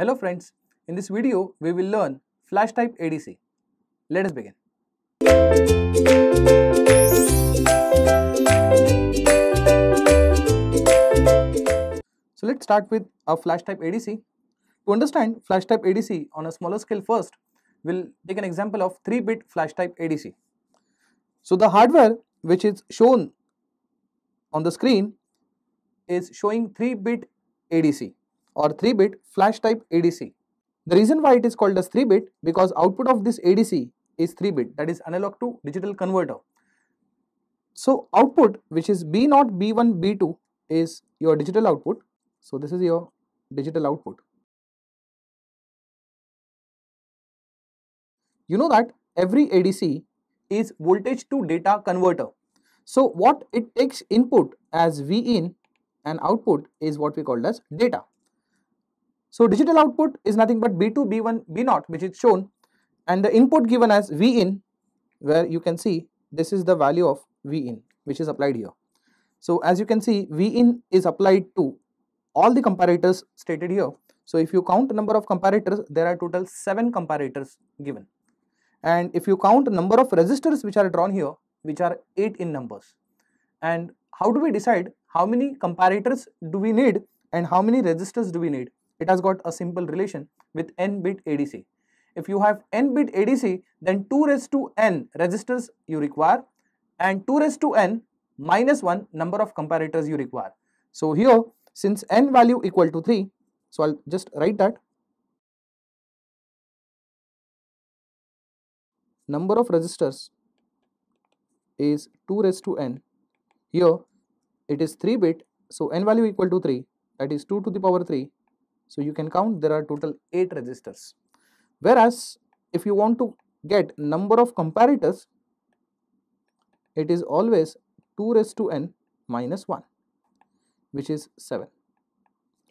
Hello friends, in this video we will learn flash type ADC. Let us begin. So let's start with a flash type ADC. To understand flash type ADC on a smaller scale first, we'll take an example of 3-bit flash type ADC. So the hardware which is shown on the screen is showing 3-bit ADC or 3-bit flash type ADC. The reason why it is called as 3-bit because output of this ADC is 3-bit that is analog to digital converter. So output which is B0, B1, B2 is your digital output. So this is your digital output. You know that every ADC is voltage to data converter. So what it takes input as V in and output is what we called as data. So digital output is nothing but B2, B1, B0 which is shown and the input given as Vin where you can see this is the value of Vin which is applied here. So as you can see Vin is applied to all the comparators stated here. So if you count number of comparators there are total 7 comparators given and if you count number of resistors which are drawn here which are 8 in numbers and how do we decide how many comparators do we need and how many resistors do we need it has got a simple relation with n bit ADC. If you have n bit ADC, then 2 raised to n registers you require and 2 raised to n minus 1 number of comparators you require. So here, since n value equal to 3, so I'll just write that number of registers is 2 raised to n. Here it is 3 bit, so n value equal to 3 that is 2 to the power 3 so, you can count there are total 8 registers. Whereas, if you want to get number of comparators, it is always 2 raised to n minus 1 which is 7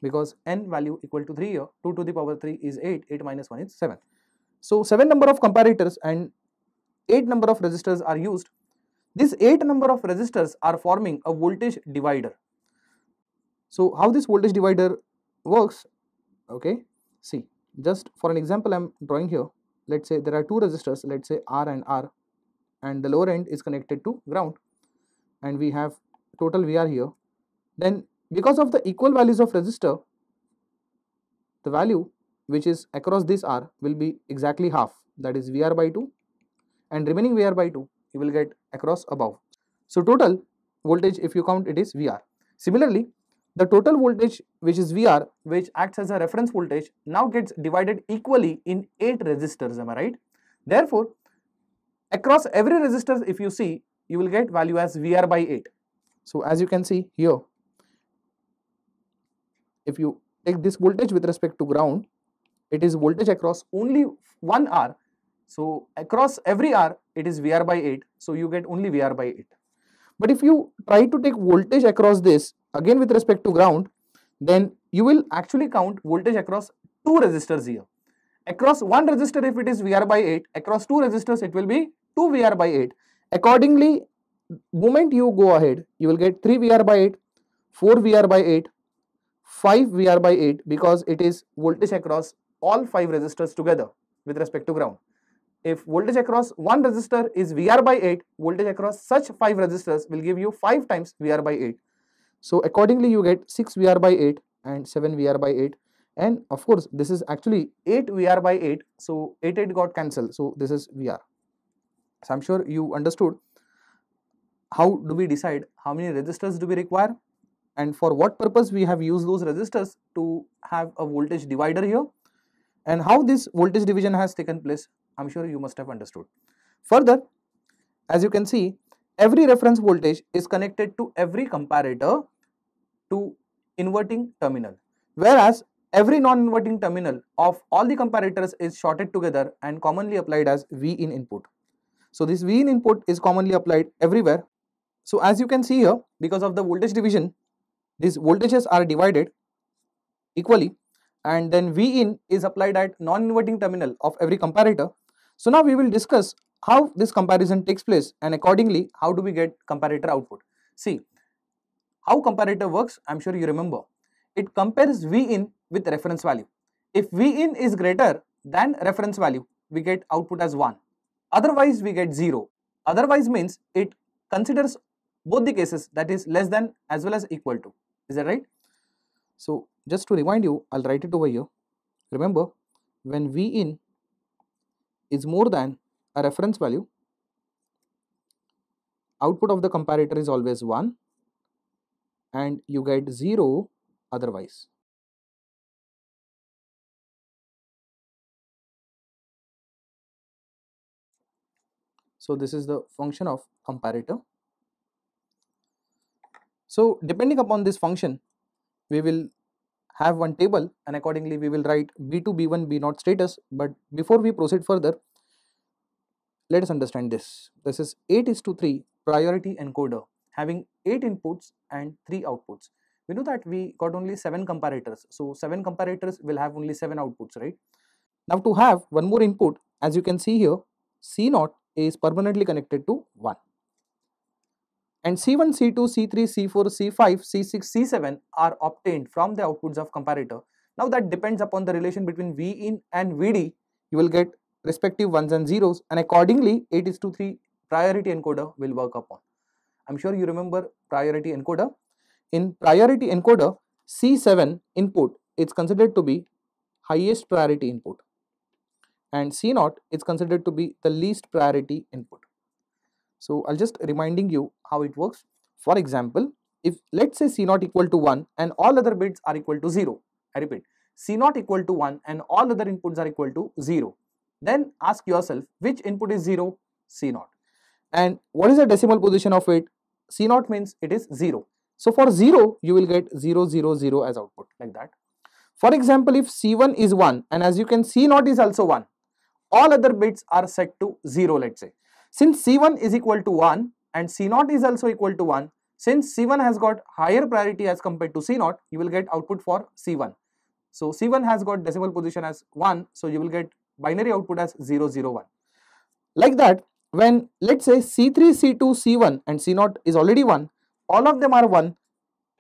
because n value equal to 3 here 2 to the power 3 is 8 8 minus 1 is 7. So, 7 number of comparators and 8 number of resistors are used. This 8 number of resistors are forming a voltage divider. So, how this voltage divider works okay see just for an example i'm drawing here let's say there are two resistors let's say r and r and the lower end is connected to ground and we have total vr here then because of the equal values of resistor the value which is across this r will be exactly half that is vr by 2 and remaining vr by 2 you will get across above so total voltage if you count it is vr similarly the total voltage which is VR which acts as a reference voltage now gets divided equally in 8 resistors am I right? Therefore, across every resistor if you see you will get value as VR by 8. So, as you can see here if you take this voltage with respect to ground it is voltage across only one R. So, across every R it is VR by 8. So, you get only VR by 8. But if you try to take voltage across this again with respect to ground, then you will actually count voltage across two resistors here. Across one resistor if it is VR by 8, across two resistors it will be 2 VR by 8. Accordingly, moment you go ahead, you will get 3 VR by 8, 4 VR by 8, 5 VR by 8 because it is voltage across all 5 resistors together with respect to ground. If voltage across one resistor is VR by 8, voltage across such 5 resistors will give you 5 times VR by 8. So accordingly you get 6 VR by 8 and 7 VR by 8 and of course this is actually 8 VR by 8 so 8 8 got cancelled so this is VR. So I'm sure you understood how do we decide how many resistors do we require and for what purpose we have used those resistors to have a voltage divider here and how this voltage division has taken place I'm sure you must have understood. Further as you can see every reference voltage is connected to every comparator to inverting terminal. Whereas every non-inverting terminal of all the comparators is shorted together and commonly applied as V in input. So this V in input is commonly applied everywhere. So as you can see here, because of the voltage division, these voltages are divided equally and then V in is applied at non-inverting terminal of every comparator. So now we will discuss how this comparison takes place and accordingly how do we get comparator output. See, how comparator works, I'm sure you remember. It compares V in with reference value. If V in is greater than reference value, we get output as 1. Otherwise, we get 0. Otherwise means it considers both the cases that is less than as well as equal to. Is that right? So, just to remind you, I'll write it over here. Remember, when V in is more than a reference value, output of the comparator is always 1 and you get 0 otherwise. So this is the function of comparator. So depending upon this function, we will have one table and accordingly we will write B2, B1, B0 status. But before we proceed further, let us understand this. This is 8 is to 3 priority encoder having 8 inputs and 3 outputs. We know that we got only 7 comparators. So 7 comparators will have only 7 outputs, right? Now to have one more input, as you can see here, C0 is permanently connected to 1. And C1, C2, C3, C4, C5, C6, C7 are obtained from the outputs of comparator. Now that depends upon the relation between V in and VD. You will get respective ones and zeros and accordingly 8 is to 3 priority encoder will work upon. I'm sure you remember priority encoder. In priority encoder, C7 input is considered to be highest priority input and C0 is considered to be the least priority input. So I'll just reminding you how it works. For example, if let's say C0 equal to 1 and all other bits are equal to 0, I repeat, C0 equal to 1 and all other inputs are equal to 0, then ask yourself which input is 0? C0. And what is the decimal position of it? C naught means it is 0. So for 0, you will get 0, 0, 0 as output like that. For example, if C1 is 1 and as you can C naught is also 1, all other bits are set to 0 let's say. Since C1 is equal to 1 and C naught is also equal to 1, since C1 has got higher priority as compared to C naught, you will get output for C1. So C1 has got decimal position as 1, so you will get binary output as 001. Like that, when let's say C3, C2, C1 and C0 is already 1, all of them are 1.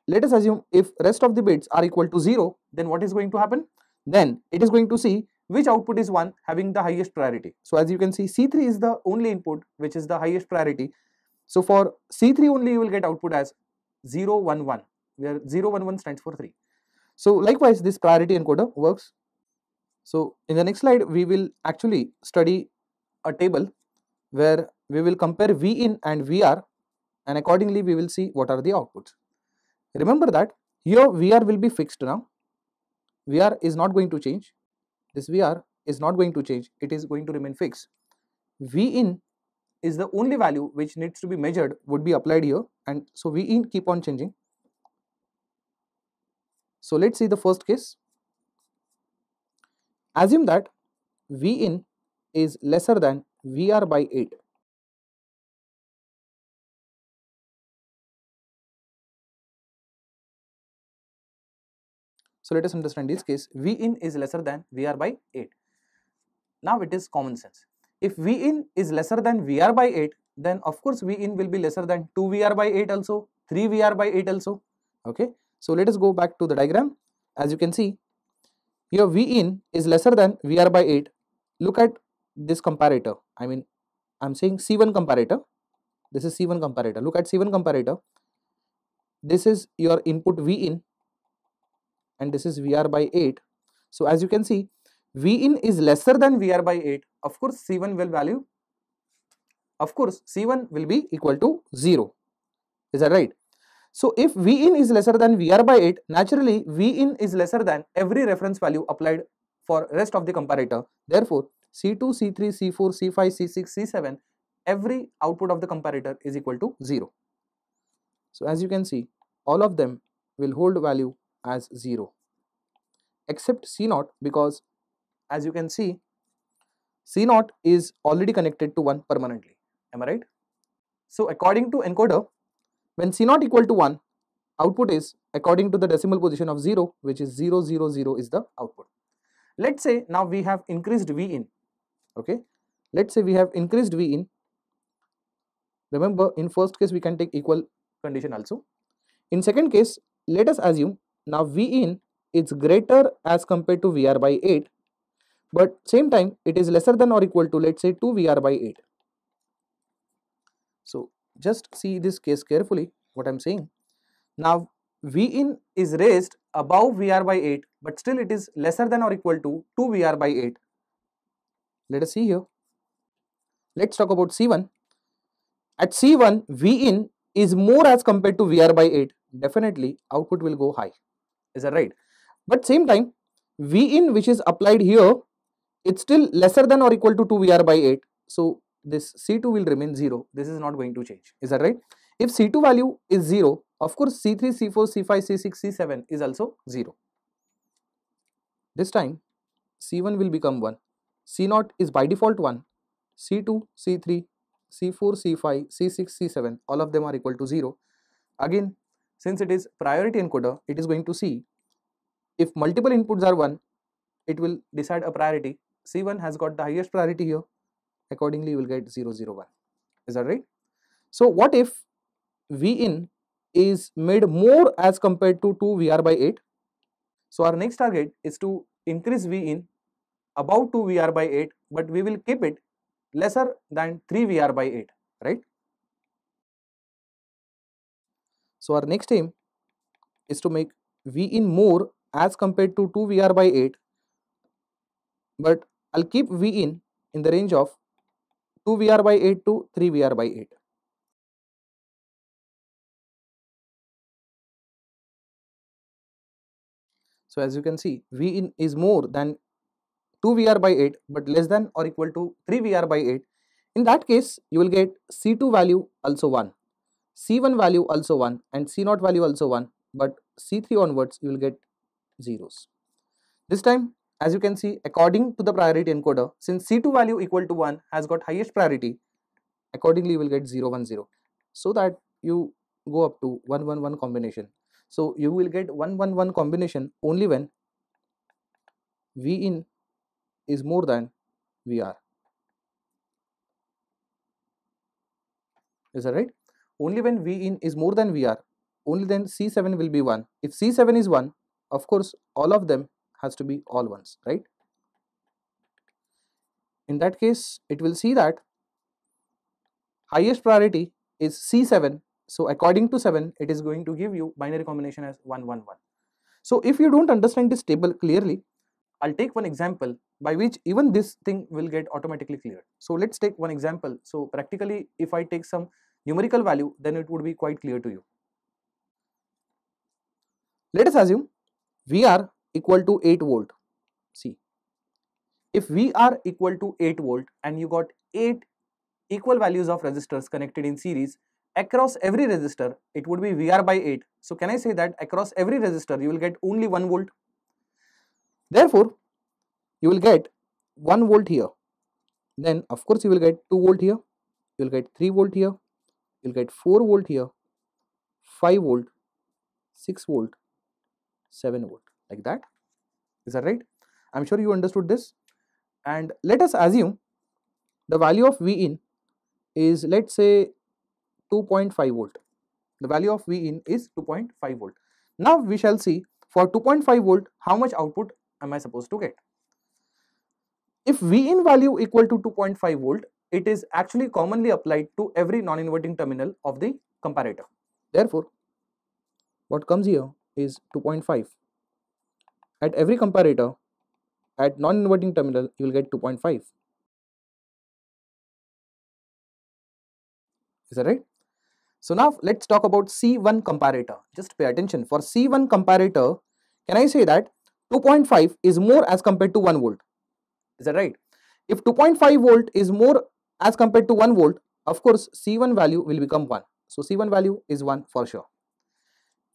Let us assume if rest of the bits are equal to 0, then what is going to happen? Then it is going to see which output is 1 having the highest priority. So as you can see C3 is the only input which is the highest priority. So for C3 only you will get output as 0, 1, 1 where 0, 1, 1 stands for 3. So likewise this priority encoder works. So in the next slide we will actually study a table where we will compare V in and VR and accordingly we will see what are the outputs. Remember that here VR will be fixed now. VR is not going to change. This VR is not going to change. It is going to remain fixed. V in is the only value which needs to be measured would be applied here and so V in keep on changing. So let's see the first case. Assume that V in is lesser than VR by 8. So let us understand this case V in is lesser than VR by 8. Now it is common sense. If V in is lesser than VR by 8 then of course V in will be lesser than 2 VR by 8 also 3 VR by 8 also okay. So let us go back to the diagram as you can see your V in is lesser than VR by 8 look at this comparator I mean, I'm saying C1 comparator. This is C1 comparator. Look at C1 comparator. This is your input V in and this is VR by 8. So as you can see, V in is lesser than VR by 8. Of course, C1 will value, of course, C1 will be equal to 0. Is that right? So if V in is lesser than VR by 8, naturally V in is lesser than every reference value applied for rest of the comparator. Therefore, C2, C3, C4, C5, C6, C7, every output of the comparator is equal to 0. So as you can see, all of them will hold value as 0 except C0 because as you can see, C0 is already connected to 1 permanently. Am I right? So according to encoder, when C0 equal to 1, output is according to the decimal position of 0 which is 000 is the output. Let's say now we have increased V in okay let's say we have increased v in remember in first case we can take equal condition also in second case let us assume now v in is greater as compared to vr by 8 but same time it is lesser than or equal to let's say 2 vr by 8 so just see this case carefully what i'm saying now v in is raised above vr by 8 but still it is lesser than or equal to 2 vr by 8 let us see here. Let's talk about C1. At C1, V in is more as compared to VR by 8. Definitely, output will go high. Is that right? But same time, V in which is applied here, it's still lesser than or equal to 2 VR by 8. So, this C2 will remain 0. This is not going to change. Is that right? If C2 value is 0, of course, C3, C4, C5, C6, C7 is also 0. This time, C1 will become 1. C0 is by default 1, C2, C3, C4, C5, C6, C7 all of them are equal to 0. Again since it is priority encoder it is going to see if multiple inputs are 1 it will decide a priority C1 has got the highest priority here accordingly you will get 0 0 1 is that right. So what if Vin is made more as compared to 2 VR by 8. So our next target is to increase Vin above 2 VR by 8, but we will keep it lesser than 3 VR by 8, right? So our next aim is to make V in more as compared to 2 VR by 8, but I'll keep V in in the range of 2 VR by 8 to 3 VR by 8. So as you can see, V in is more than 2 VR by 8 but less than or equal to 3 VR by 8, in that case you will get C2 value also 1, C1 value also 1 and C0 value also 1 but C3 onwards you will get zeros. This time as you can see according to the priority encoder since C2 value equal to 1 has got highest priority accordingly you will get 010 so that you go up to 111 combination. So you will get 111 combination only when V in is more than VR. Is that right? Only when V in is more than VR, only then C7 will be 1. If C7 is 1, of course, all of them has to be all ones, right? In that case, it will see that highest priority is C7. So according to 7, it is going to give you binary combination as 111. So if you don't understand this table clearly, I'll take one example by which even this thing will get automatically cleared. So let's take one example. So practically if I take some numerical value then it would be quite clear to you. Let us assume VR equal to 8 volt. See if VR equal to 8 volt and you got 8 equal values of resistors connected in series across every resistor it would be VR by 8. So can I say that across every resistor you will get only 1 volt Therefore, you will get 1 volt here. Then, of course, you will get 2 volt here. You will get 3 volt here. You will get 4 volt here. 5 volt, 6 volt, 7 volt like that. Is that right? I'm sure you understood this. And let us assume the value of V in is let's say 2.5 volt. The value of V in is 2.5 volt. Now we shall see for 2.5 volt how much output am I supposed to get? If V in value equal to 2.5 volt, it is actually commonly applied to every non-inverting terminal of the comparator. Therefore, what comes here is 2.5. At every comparator, at non-inverting terminal, you will get 2.5. Is that right? So now let's talk about C1 comparator. Just pay attention. For C1 comparator, can I say that 2.5 is more as compared to 1 volt. Is that right? If 2.5 volt is more as compared to 1 volt, of course, C1 value will become 1. So, C1 value is 1 for sure.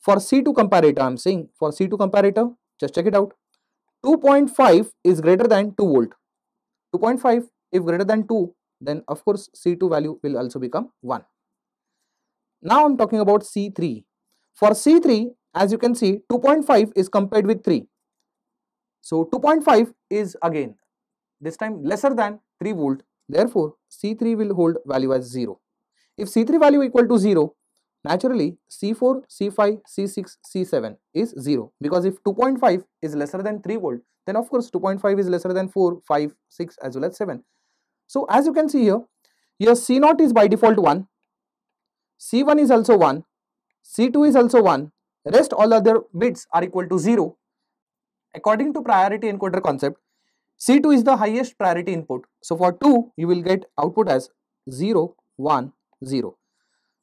For C2 comparator, I am saying for C2 comparator, just check it out. 2.5 is greater than 2 volt. 2.5 if greater than 2, then of course C2 value will also become 1. Now I am talking about C3. For C3, as you can see, 2.5 is compared with 3. So 2.5 is again this time lesser than 3 volt therefore C3 will hold value as 0. If C3 value equal to 0 naturally C4, C5, C6, C7 is 0 because if 2.5 is lesser than 3 volt then of course 2.5 is lesser than 4, 5, 6 as well as 7. So as you can see here, your C0 is by default 1, C1 is also 1, C2 is also 1, rest all other bits are equal to 0 According to priority encoder concept, C2 is the highest priority input. So for 2, you will get output as 0, 1, 0.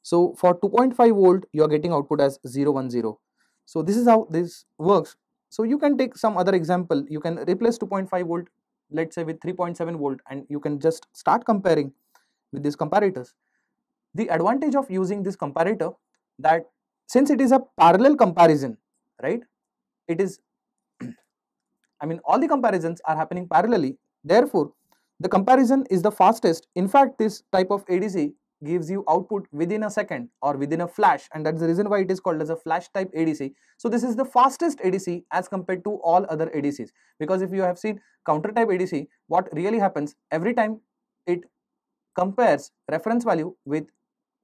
So for 2.5 volt, you are getting output as 0, 1, 0. So this is how this works. So you can take some other example. You can replace 2.5 volt, let's say with 3.7 volt and you can just start comparing with these comparators. The advantage of using this comparator that since it is a parallel comparison, right, it is I mean, all the comparisons are happening parallelly. Therefore, the comparison is the fastest. In fact, this type of ADC gives you output within a second or within a flash and that's the reason why it is called as a flash type ADC. So this is the fastest ADC as compared to all other ADCs because if you have seen counter type ADC what really happens every time it compares reference value with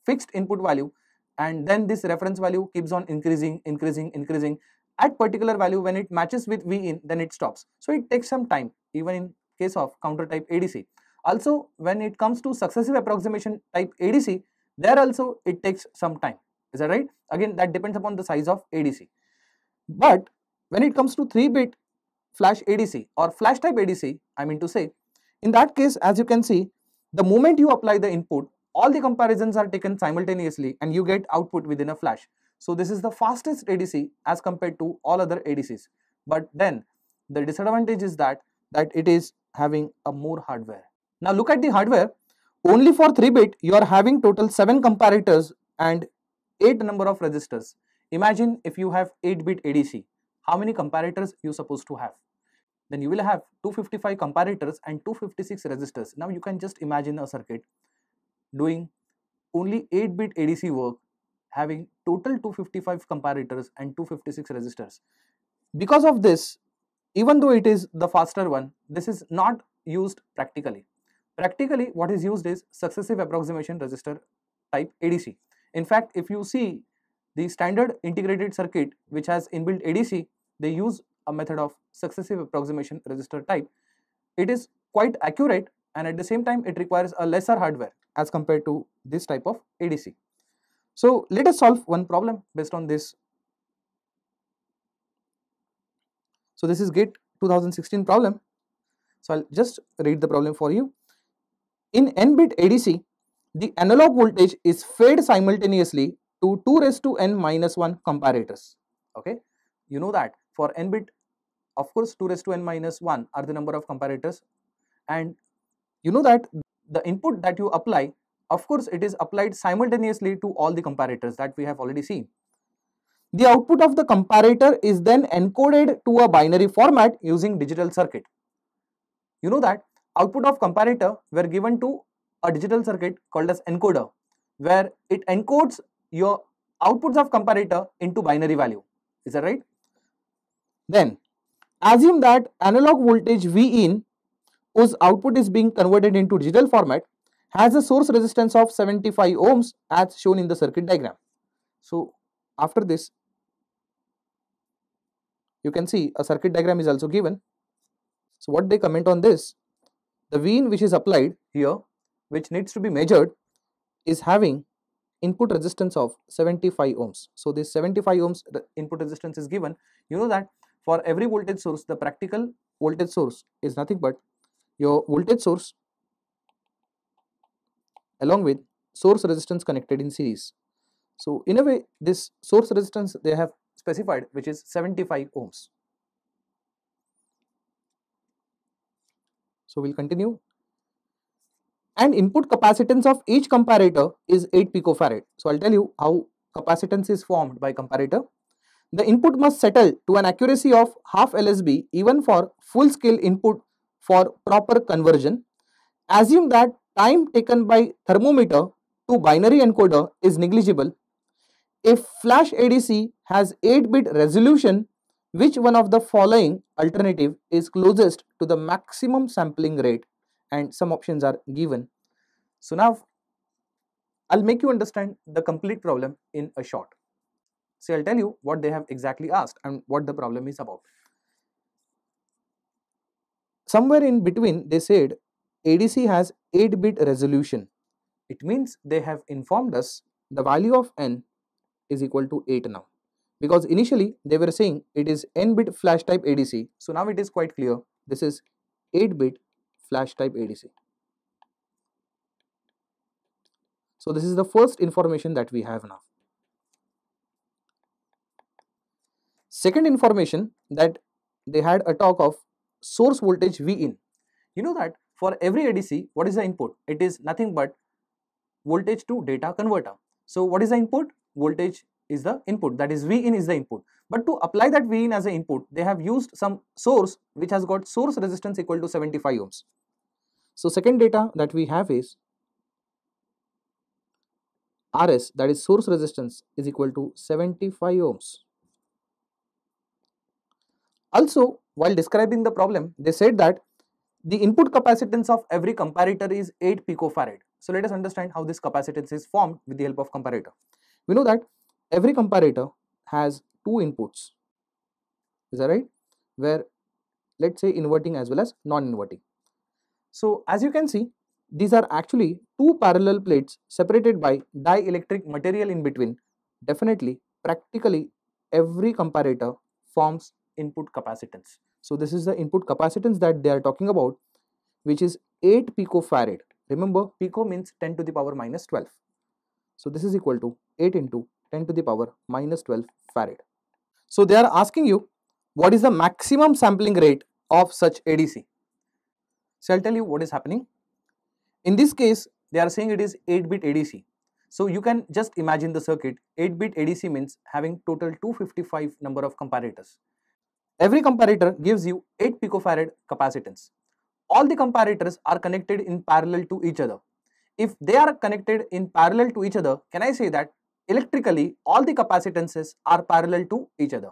fixed input value and then this reference value keeps on increasing increasing increasing at particular value when it matches with V in then it stops. So it takes some time even in case of counter type ADC. Also when it comes to successive approximation type ADC there also it takes some time is that right again that depends upon the size of ADC. But when it comes to 3 bit flash ADC or flash type ADC I mean to say in that case as you can see the moment you apply the input all the comparisons are taken simultaneously and you get output within a flash. So this is the fastest ADC as compared to all other ADCs. But then the disadvantage is that that it is having a more hardware. Now look at the hardware. Only for 3-bit you are having total 7 comparators and 8 number of registers. Imagine if you have 8-bit ADC, how many comparators you supposed to have? Then you will have 255 comparators and 256 registers. Now you can just imagine a circuit doing only 8-bit ADC work having total 255 comparators and 256 resistors. Because of this, even though it is the faster one, this is not used practically. Practically, what is used is successive approximation resistor type ADC. In fact, if you see the standard integrated circuit which has inbuilt ADC, they use a method of successive approximation resistor type. It is quite accurate and at the same time it requires a lesser hardware as compared to this type of ADC. So, let us solve one problem based on this. So, this is GATE 2016 problem. So, I will just read the problem for you. In n-bit ADC, the analog voltage is fed simultaneously to 2 raised to n minus 1 comparators. Okay, you know that for n-bit, of course, 2 raised to n minus 1 are the number of comparators and you know that the input that you apply of course, it is applied simultaneously to all the comparators that we have already seen. The output of the comparator is then encoded to a binary format using digital circuit. You know that output of comparator were given to a digital circuit called as encoder where it encodes your outputs of comparator into binary value. Is that right? Then assume that analog voltage V in whose output is being converted into digital format has a source resistance of 75 ohms as shown in the circuit diagram. So, after this you can see a circuit diagram is also given. So, what they comment on this? The Vin which is applied here which needs to be measured is having input resistance of 75 ohms. So, this 75 ohms the input resistance is given. You know that for every voltage source the practical voltage source is nothing but your voltage source along with source resistance connected in series. So in a way this source resistance they have specified which is 75 ohms. So we'll continue and input capacitance of each comparator is 8 picofarad. So I'll tell you how capacitance is formed by comparator. The input must settle to an accuracy of half LSB even for full scale input for proper conversion. Assume that time taken by thermometer to binary encoder is negligible. If flash ADC has 8-bit resolution, which one of the following alternative is closest to the maximum sampling rate and some options are given. So now I'll make you understand the complete problem in a short. So I'll tell you what they have exactly asked and what the problem is about. Somewhere in between they said ADC has 8-bit resolution. It means they have informed us the value of n is equal to 8 now. Because initially they were saying it is n-bit flash type ADC. So now it is quite clear this is 8-bit flash type ADC. So this is the first information that we have now. Second information that they had a talk of source voltage V in. You know that for every ADC, what is the input? It is nothing but voltage to data converter. So what is the input? Voltage is the input that is V in is the input. But to apply that V in as an input, they have used some source which has got source resistance equal to 75 ohms. So second data that we have is RS that is source resistance is equal to 75 ohms. Also while describing the problem, they said that the input capacitance of every comparator is 8 picofarad. So let us understand how this capacitance is formed with the help of comparator. We know that every comparator has two inputs. Is that right? Where let's say inverting as well as non-inverting. So as you can see, these are actually two parallel plates separated by dielectric material in between. Definitely, practically every comparator forms input capacitance. So this is the input capacitance that they are talking about, which is 8 picofarad. Remember, pico means 10 to the power minus 12. So this is equal to 8 into 10 to the power minus 12 farad. So they are asking you, what is the maximum sampling rate of such ADC? So I'll tell you what is happening. In this case, they are saying it is 8-bit ADC. So you can just imagine the circuit. 8-bit ADC means having total 255 number of comparators. Every comparator gives you 8 picofarad capacitance. All the comparators are connected in parallel to each other. If they are connected in parallel to each other, can I say that electrically all the capacitances are parallel to each other.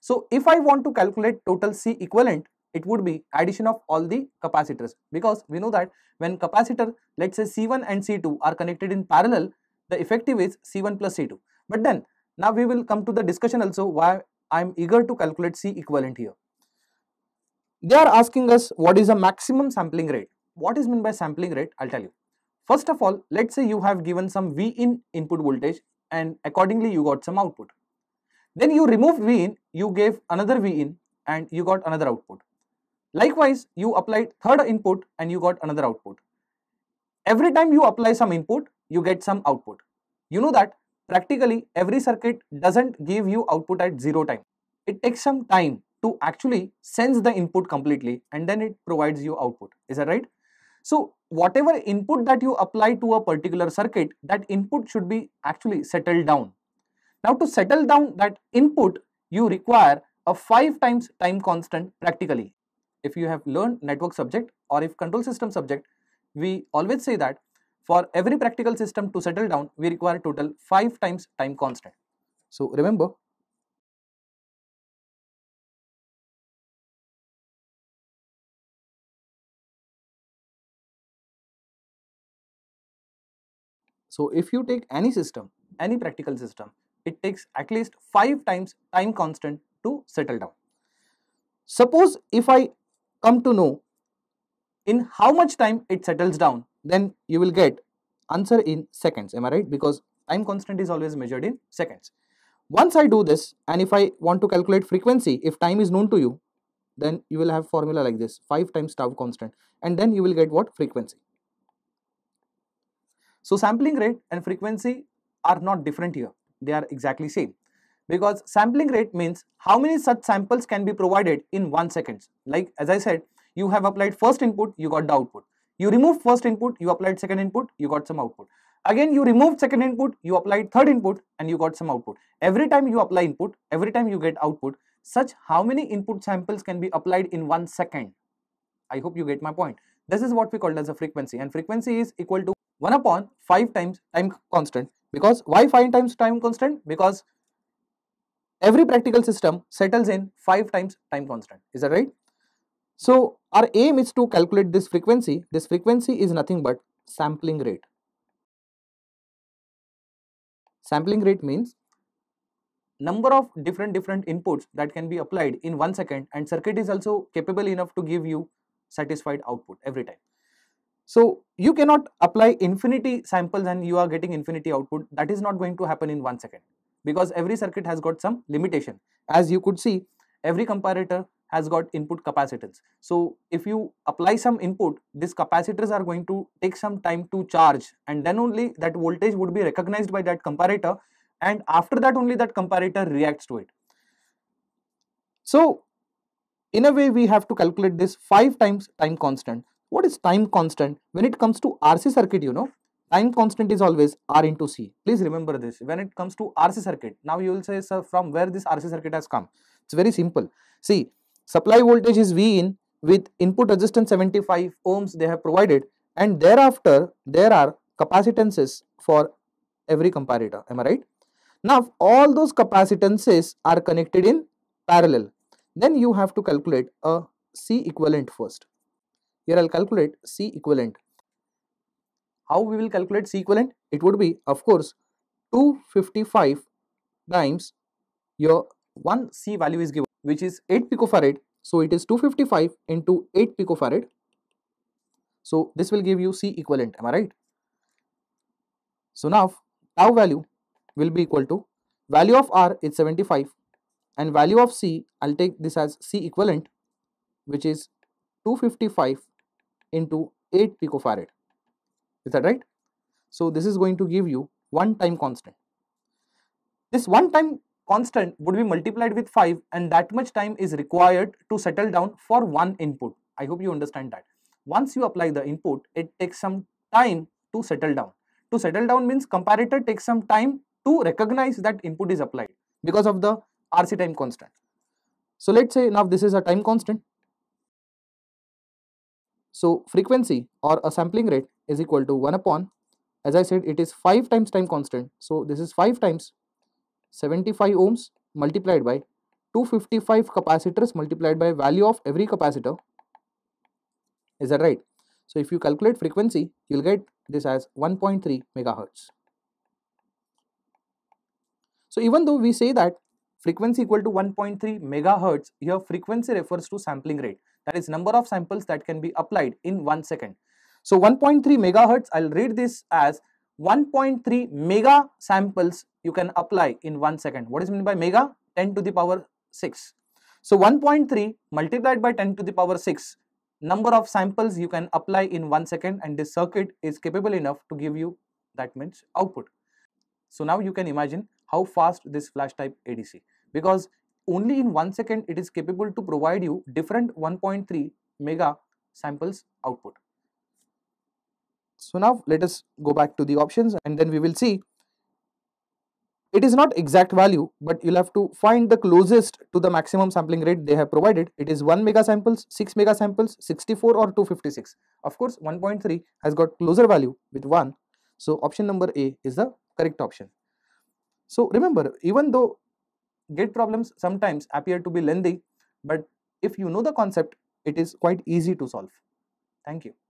So if I want to calculate total C equivalent, it would be addition of all the capacitors because we know that when capacitor let's say C1 and C2 are connected in parallel, the effective is C1 plus C2. But then now we will come to the discussion also why I am eager to calculate C equivalent here. They are asking us what is a maximum sampling rate. What is meant by sampling rate? I'll tell you. First of all, let's say you have given some V in input voltage and accordingly you got some output. Then you removed V in, you gave another V in and you got another output. Likewise, you applied third input and you got another output. Every time you apply some input, you get some output. You know that practically every circuit doesn't give you output at zero time. It takes some time to actually sense the input completely and then it provides you output. Is that right? So whatever input that you apply to a particular circuit, that input should be actually settled down. Now to settle down that input, you require a 5 times time constant practically. If you have learned network subject or if control system subject, we always say that for every practical system to settle down, we require total 5 times time constant. So remember, So if you take any system, any practical system, it takes at least 5 times time constant to settle down. Suppose if I come to know in how much time it settles down, then you will get answer in seconds, am I right? Because time constant is always measured in seconds. Once I do this and if I want to calculate frequency, if time is known to you, then you will have formula like this 5 times tau constant and then you will get what frequency. So sampling rate and frequency are not different here, they are exactly same because sampling rate means how many such samples can be provided in one seconds. Like as I said, you have applied first input, you got the output. You removed first input, you applied second input, you got some output. Again, you removed second input, you applied third input and you got some output. Every time you apply input, every time you get output, such how many input samples can be applied in one second? I hope you get my point. This is what we call as a frequency and frequency is equal to 1 upon 5 times time constant because why 5 times time constant? Because every practical system settles in 5 times time constant. Is that right? So our aim is to calculate this frequency. This frequency is nothing but sampling rate. Sampling rate means number of different different inputs that can be applied in one second and circuit is also capable enough to give you satisfied output every time. So you cannot apply infinity samples and you are getting infinity output that is not going to happen in one second because every circuit has got some limitation. As you could see every comparator has got input capacitance. So if you apply some input, these capacitors are going to take some time to charge and then only that voltage would be recognized by that comparator and after that only that comparator reacts to it. So in a way we have to calculate this 5 times time constant. What is time constant? When it comes to RC circuit, you know, time constant is always R into C. Please remember this. When it comes to RC circuit, now you will say, sir, from where this RC circuit has come? It's very simple. See, supply voltage is V in with input resistance 75 ohms they have provided and thereafter there are capacitances for every comparator. Am I right? Now, all those capacitances are connected in parallel. Then you have to calculate a C equivalent first. Here I will calculate C equivalent. How we will calculate C equivalent? It would be of course 255 times your one C value is given which is 8 picofarad. So it is 255 into 8 picofarad. So this will give you C equivalent, am I right? So now tau value will be equal to value of R is 75 and value of C, I'll take this as C equivalent which is 255 into 8 picofarad. Is that right? So this is going to give you one time constant. This one time constant would be multiplied with 5 and that much time is required to settle down for one input. I hope you understand that. Once you apply the input, it takes some time to settle down. To settle down means comparator takes some time to recognize that input is applied because of the RC time constant. So let's say now this is a time constant. So frequency or a sampling rate is equal to 1 upon, as I said it is 5 times time constant. So this is 5 times 75 ohms multiplied by 255 capacitors multiplied by value of every capacitor. Is that right? So if you calculate frequency, you'll get this as 1.3 megahertz. So even though we say that frequency equal to 1.3 megahertz, here frequency refers to sampling rate. That is number of samples that can be applied in one second. So 1.3 megahertz, I'll read this as 1.3 mega samples you can apply in 1 second. What is meant by mega? 10 to the power 6. So 1.3 multiplied by 10 to the power 6 number of samples you can apply in 1 second and this circuit is capable enough to give you that means output. So now you can imagine how fast this flash type ADC because only in 1 second it is capable to provide you different 1.3 mega samples output. So now let us go back to the options and then we will see it is not exact value but you'll have to find the closest to the maximum sampling rate they have provided it is 1 mega samples 6 mega samples 64 or 256 of course 1.3 has got closer value with 1 so option number a is the correct option so remember even though gate problems sometimes appear to be lengthy but if you know the concept it is quite easy to solve thank you